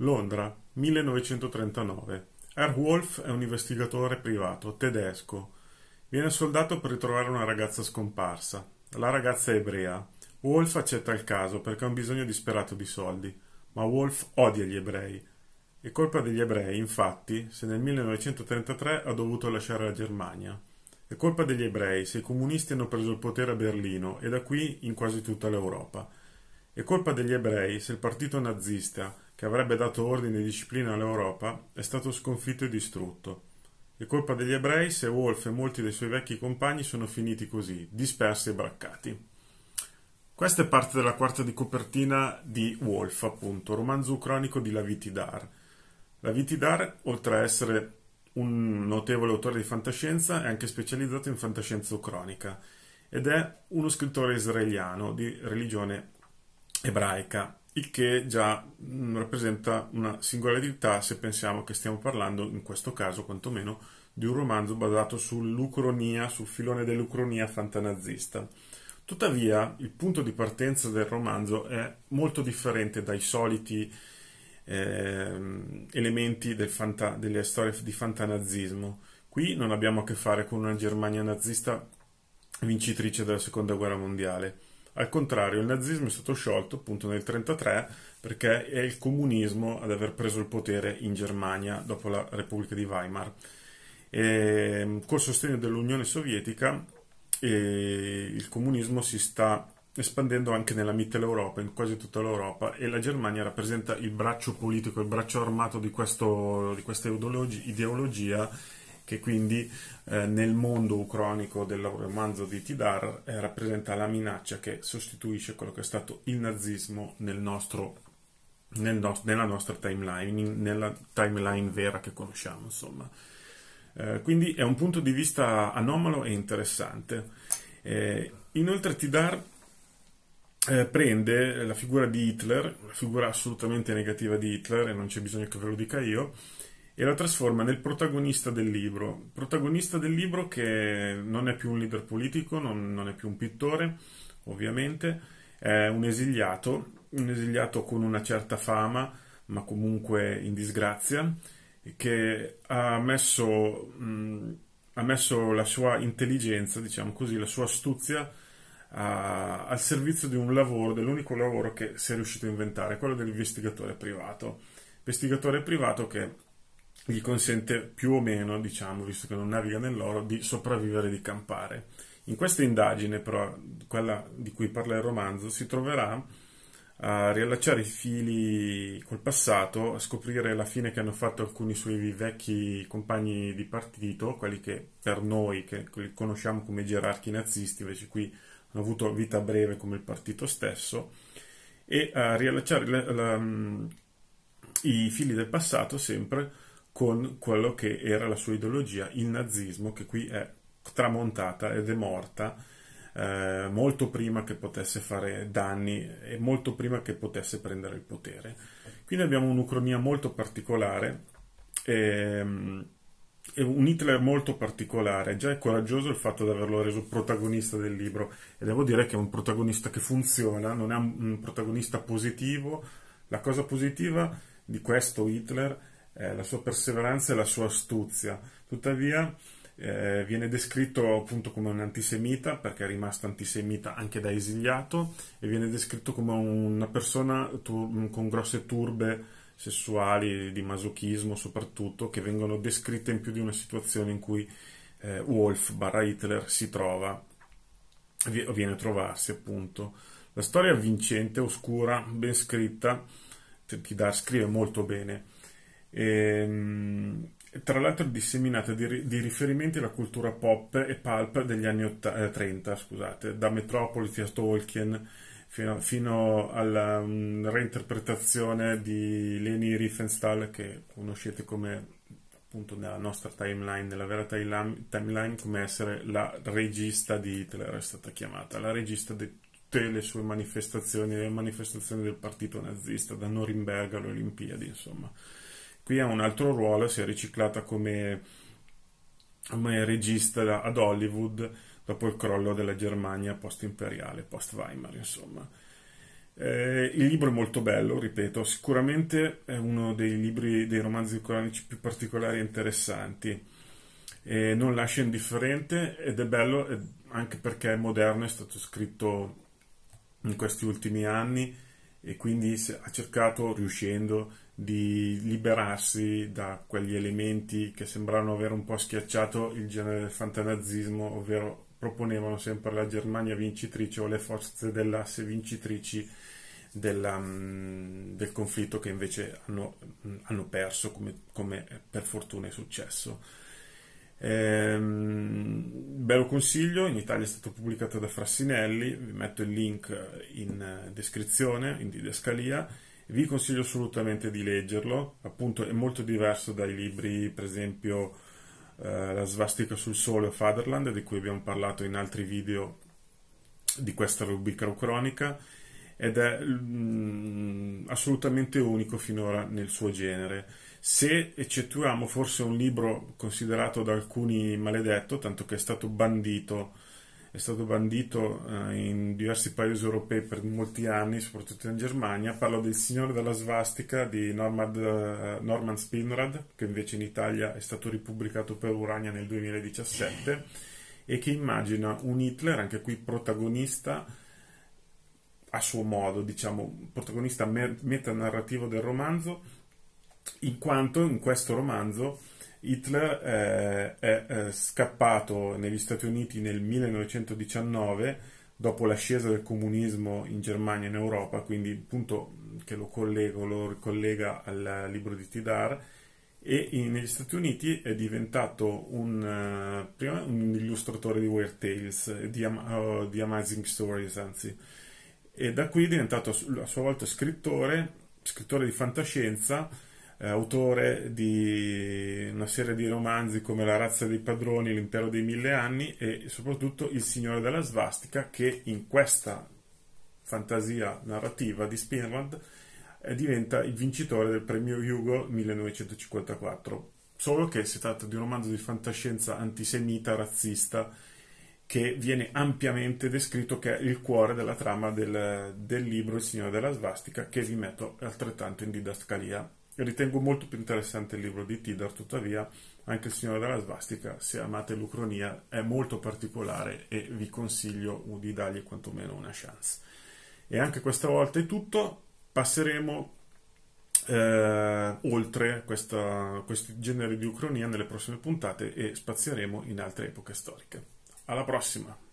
Londra, 1939. Herr Wolf è un investigatore privato, tedesco. Viene soldato per ritrovare una ragazza scomparsa. La ragazza è ebrea. Wolf accetta il caso perché ha un bisogno disperato di soldi, ma Wolf odia gli ebrei. È colpa degli ebrei, infatti, se nel 1933 ha dovuto lasciare la Germania. È colpa degli ebrei se i comunisti hanno preso il potere a Berlino e da qui in quasi tutta l'Europa. È colpa degli ebrei se il partito nazista che avrebbe dato ordine e disciplina all'Europa, è stato sconfitto e distrutto. È colpa degli ebrei se Wolf e molti dei suoi vecchi compagni sono finiti così, dispersi e braccati. Questa è parte della quarta di copertina di Wolf, appunto, romanzo cronico di Lavitidar. Lavitidar, oltre a essere un notevole autore di fantascienza, è anche specializzato in fantascienza ucronica ed è uno scrittore israeliano di religione ebraica il che già mh, mm, rappresenta una singolarità se pensiamo che stiamo parlando, in questo caso quantomeno, di un romanzo basato sull'ucronia, sul filone dell'ucronia fantanazista. Tuttavia, il punto di partenza del romanzo è molto differente dai soliti eh, elementi del fanta- delle storie di fantanazismo. Qui non abbiamo a che fare con una Germania nazista vincitrice della seconda guerra mondiale. Al contrario, il nazismo è stato sciolto appunto nel 1933 perché è il comunismo ad aver preso il potere in Germania dopo la Repubblica di Weimar. E, ehm, col sostegno dell'Unione Sovietica eh, il comunismo si sta espandendo anche nella Mitteleuropa, in quasi tutta l'Europa, e la Germania rappresenta il braccio politico, il braccio armato di, questo, di questa ideologia che quindi eh, nel mondo ucronico del romanzo di Tidar eh, rappresenta la minaccia che sostituisce quello che è stato il nazismo nel nostro, nel no, nella nostra timeline, in, nella timeline vera che conosciamo, insomma. Eh, quindi è un punto di vista anomalo e interessante. Eh, inoltre Tidar eh, prende la figura di Hitler, la figura assolutamente negativa di Hitler, e non c'è bisogno che ve lo dica io, e la trasforma nel protagonista del libro. Protagonista del libro che non è più un leader politico, non, non è più un pittore, ovviamente, è un esiliato, un esiliato con una certa fama, ma comunque in disgrazia, che ha messo, mh, ha messo la sua intelligenza, diciamo così, la sua astuzia a, al servizio di un lavoro, dell'unico lavoro che si è riuscito a inventare, quello dell'investigatore privato. Investigatore privato che gli consente più o meno, diciamo, visto che non naviga nell'oro, di sopravvivere e di campare. In questa indagine, però, quella di cui parla il romanzo, si troverà a riallacciare i fili col passato, a scoprire la fine che hanno fatto alcuni suoi vecchi compagni di partito, quelli che per noi, che conosciamo come gerarchi nazisti, invece qui hanno avuto vita breve come il partito stesso, e a riallacciare la, la, mm, i fili del passato sempre con quello che era la sua ideologia, il nazismo, che qui è tramontata ed è morta eh, molto prima che potesse fare danni e molto prima che potesse prendere il potere. Quindi abbiamo un'Ucronia molto particolare e, ehm, e un Hitler molto particolare. Già è coraggioso il fatto di averlo reso protagonista del libro e devo dire che è un protagonista che funziona, non è un protagonista positivo. La cosa positiva di questo Hitler è eh, la sua perseveranza e la sua astuzia. Tuttavia eh, viene descritto appunto come un antisemita perché è rimasto antisemita anche da esiliato e viene descritto come una persona tu- con grosse turbe sessuali, di masochismo soprattutto, che vengono descritte in più di una situazione in cui eh, Wolf barra Hitler si trova, viene a trovarsi appunto. La storia è vincente, oscura, ben scritta, Tidar scrive molto bene e, ehm, tra l'altro disseminata di, di, riferimenti alla cultura pop e pulp degli anni 80, 30, eh, scusate, da Metropolis a Tolkien fino, fino alla um, reinterpretazione di Leni Riefenstahl che conoscete come appunto nella nostra timeline, nella vera timeline, come essere la regista di Hitler è stata chiamata, la regista di tutte le sue manifestazioni, le manifestazioni del partito nazista, da Norimberga alle Olimpiadi, insomma. Qui ha un altro ruolo, si è riciclata come, come regista ad Hollywood dopo il crollo della Germania post-imperiale, post-Weimar, insomma. Eh, il libro è molto bello, ripeto, sicuramente è uno dei libri, dei romanzi cronici più particolari e interessanti. Eh, non lascia indifferente ed è bello anche perché è moderno, è stato scritto in questi ultimi anni e quindi ha cercato, riuscendo, di liberarsi da quegli elementi che sembrano aver un po' schiacciato il genere del fantanazismo, ovvero proponevano sempre la Germania vincitrice o le forze dell'asse vincitrici della, mm, del conflitto che invece hanno, mm, hanno perso, come, come, per fortuna è successo. Ehm, ve consiglio, in Italia è stato pubblicato da Frassinelli, vi metto il link in eh, descrizione, in didascalia vi consiglio assolutamente di leggerlo, appunto è molto diverso dai libri, per esempio eh, La svastica sul sole o Fatherland, di cui abbiamo parlato in altri video di questa rubrica o cronica, ed è mm, assolutamente unico finora nel suo genere. Se eccettuiamo forse un libro considerato da alcuni maledetto, tanto che è stato bandito è stato bandito eh, in diversi paesi europei per molti anni, soprattutto in Germania. Parlo del Signore della Svastica di Norman, eh, Norman Spinrad, che invece in Italia è stato ripubblicato per Urania nel 2017 e che immagina un Hitler, anche qui protagonista, a suo modo, diciamo, protagonista metanarrativo del romanzo, in quanto in questo romanzo Hitler eh, è eh, scappato negli Stati Uniti nel 1919 dopo l'ascesa del comunismo in Germania e in Europa, quindi appunto che lo collego, lo ricollega al libro di Tidar, e in, negli Stati Uniti è diventato un, uh, prima, un illustratore di Weird Tales, di, uh, di, Amazing Stories anzi, e da qui è diventato a sua volta scrittore, scrittore di fantascienza, eh, autore di una serie di romanzi come La razza dei padroni, L'impero dei mille anni e soprattutto Il signore della svastica che in questa fantasia narrativa di Spinrad eh, diventa il vincitore del premio Hugo 1954. Solo che si tratta di un romanzo di fantascienza antisemita, razzista, che viene ampiamente descritto che è il cuore della trama del, del libro Il Signore della Svastica, che vi metto altrettanto in didascalia. Ritengo molto più interessante il libro di Tidar, tuttavia anche il Signore della Svastica, se amate l'Ucronia, è molto particolare e vi consiglio di dargli quantomeno una chance. E anche questa volta è tutto, passeremo eh, oltre questa, questi generi di Ucronia nelle prossime puntate e spazieremo in altre epoche storiche. Alla prossima!